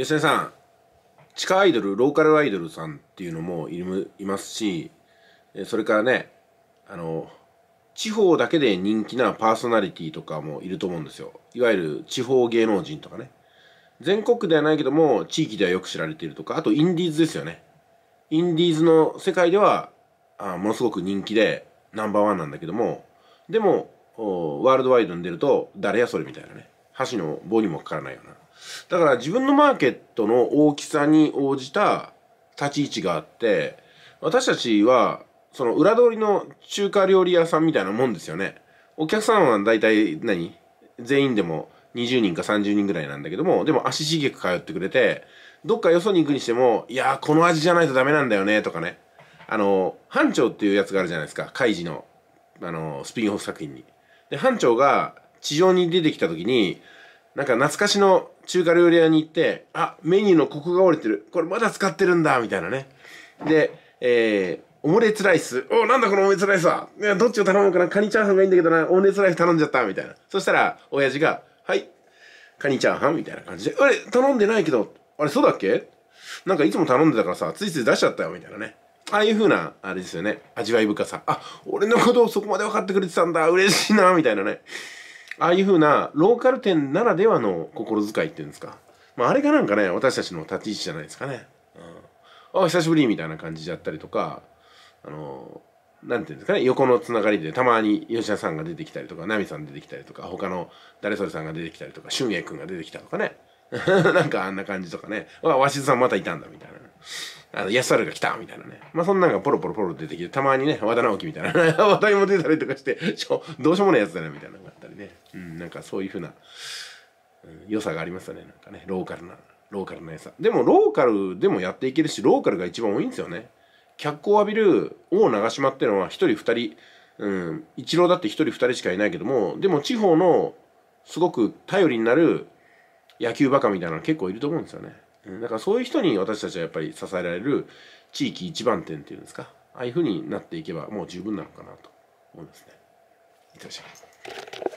吉田さん地下アイドルローカルアイドルさんっていうのもいますしそれからねあの地方だけで人気なパーソナリティとかもいると思うんですよいわゆる地方芸能人とかね全国ではないけども地域ではよく知られているとかあとインディーズですよねインディーズの世界ではあものすごく人気でナンバーワンなんだけどもでもワールドワイドに出ると誰やそれみたいなね箸の棒にもかからないような。だから自分のマーケットの大きさに応じた立ち位置があって、私たちは、その裏通りの中華料理屋さんみたいなもんですよね。お客さんは大体何全員でも20人か30人ぐらいなんだけども、でも足しげく通ってくれて、どっかよそに行くにしても、いやーこの味じゃないとダメなんだよね、とかね。あの、班長っていうやつがあるじゃないですか。カイジの、あの、スピンオフ作品に。で、班長が地上に出てきた時に、なんか懐かしの中華料理屋に行って、あ、メニューのここが折れてる。これまだ使ってるんだ、みたいなね。で、えー、オムレツライス。お、なんだこのオムレツライスは。いや、どっちを頼むかな。カニチャーハンがいいんだけどな。オムレツライス頼んじゃった、みたいな。そしたら、親父が、はい、カニチャーハンみたいな感じで、あれ、頼んでないけど、あれ、そうだっけなんかいつも頼んでたからさ、ついつい出しちゃったよ、みたいなね。ああいう風な、あれですよね。味わい深さ。あ、俺のことをそこまで分かってくれてたんだ。嬉しいな、みたいなね。ああいうふうなローカル店ならではの心遣いっていうんですか、まあ、あれがなんかね私たちの立ち位置じゃないですかね、うん、あ久しぶりみたいな感じだったりとかあのなんていうんですかね横のつながりでたまに吉田さんが出てきたりとか奈美さん出てきたりとか他の誰それさんが出てきたりとか俊也君が出てきたとかね なんかあんな感じとかね「わ鷲津さんまたいたんだ」みたいな「あの安原が来た」みたいなねまあそんなんがポロポロポロ出てきてたまにね和田直樹みたいな 話題も出たりとかしてどうしようもないやつだねみたいなね、うん、なんかそういうふうな、うん、良さがありますよねなんかねローカルなローカルな良さでもローカルでもやっていけるしローカルが一番多いんですよね脚光を浴びる王長島ってのは1人2人うん、ローだって1人2人しかいないけどもでも地方のすごく頼りになる野球バカみたいなの結構いると思うんですよね、うん、だからそういう人に私たちはやっぱり支えられる地域一番店っていうんですかああいうふうになっていけばもう十分なのかなと思いますねいってらっしゃい